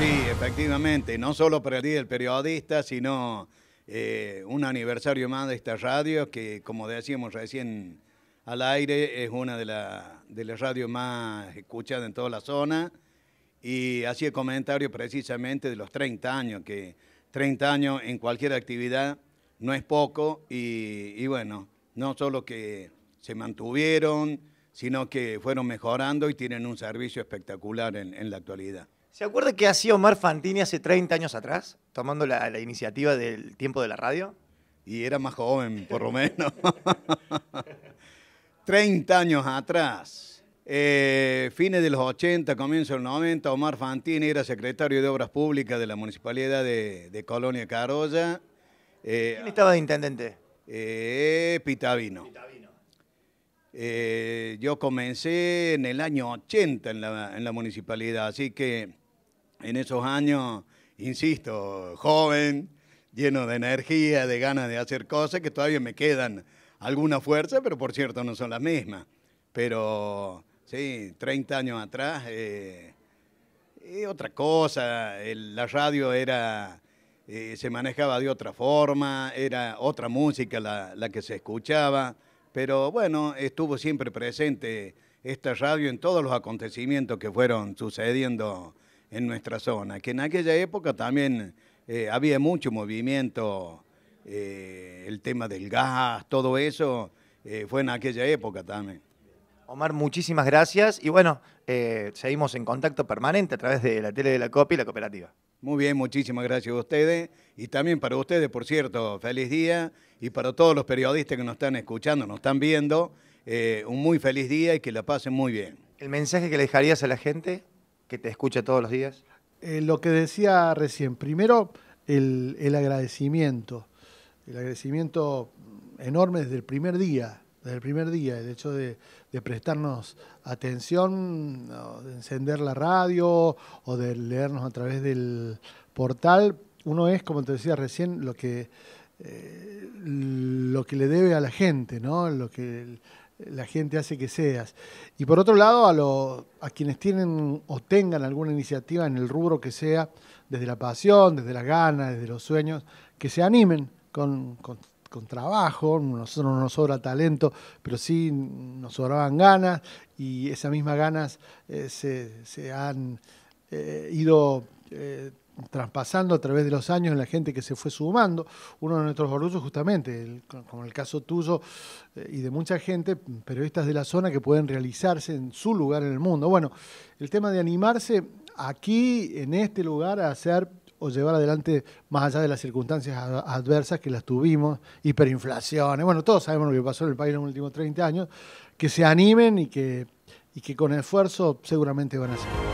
Sí, efectivamente. No solo para el periodista, sino eh, un aniversario más de esta radio, que como decíamos recién al aire, es una de, las radios más escuchadas en toda la zona. Y hacía comentario precisamente de los 30 años, que 30 años en cualquier actividad no es poco. Y, bueno, no solo que se mantuvieron, sino que fueron mejorando y tienen un servicio espectacular en la actualidad. ¿Se acuerda que hacía Omar Fantini hace 30 años atrás, tomando la, iniciativa del tiempo de la radio? Y era más joven, por lo menos. 30 años atrás. Eh, fines de los 80, comienzo del 90, Omar Fantini era secretario de Obras Públicas de la Municipalidad de, Colonia Carolla. Eh, ¿Quién estaba de intendente? Eh, Pitavino. yo comencé en el año 80 en la municipalidad, así que en esos años, insisto, joven, lleno de energía, de ganas de hacer cosas, que todavía me quedan alguna fuerza, pero por cierto no son las mismas. Pero sí, 30 años atrás, eh, eh otra cosa, la radio era, eh, se manejaba de otra forma, era otra música la, la que se escuchaba, pero bueno, estuvo siempre presente esta radio en todos los acontecimientos que fueron sucediendo en nuestra zona, que en aquella época también eh, había mucho movimiento, eh, el tema del gas, todo eso, eh, fue en aquella época también. Omar, muchísimas gracias y bueno, seguimos en contacto permanente a través de la tele de la COPI y la cooperativa. Muy bien, muchísimas gracias a ustedes y también para ustedes, por cierto, feliz día y para todos los periodistas que nos están escuchando, nos están viendo, un muy feliz día y que la pasen muy bien. ¿El mensaje que le dejarías a la gente? que te escucha todos los días? Eh, lo que decía recién, primero el, agradecimiento, el agradecimiento enorme desde el primer día, desde el primer día, el hecho de, prestarnos atención, de encender la radio o de leernos a través del portal, uno es, como te decía recién, lo que, eh, lo que le debe a la gente, ¿no? lo que, la gente hace que seas. Y por otro lado, a, a quienes tienen o tengan alguna iniciativa en el rubro que sea, desde la pasión, desde las ganas, desde los sueños, que se animen con, con, trabajo, nosotros no nos sobra talento, pero sí nos sobraban ganas y esas mismas ganas eh, se, han eh, ido... Eh, traspasando a través de los años en la gente que se fue sumando. Uno de nuestros orgullos, justamente, como el caso tuyo eh, y de mucha gente, periodistas de la zona que pueden realizarse en su lugar en el mundo. Bueno, el tema de animarse aquí, en este lugar, a hacer o llevar adelante más allá de las circunstancias adversas que las tuvimos, hiperinflaciones, bueno, todos sabemos lo que pasó en el país en los últimos 30 años, que se animen y que, y que con esfuerzo seguramente van a ser.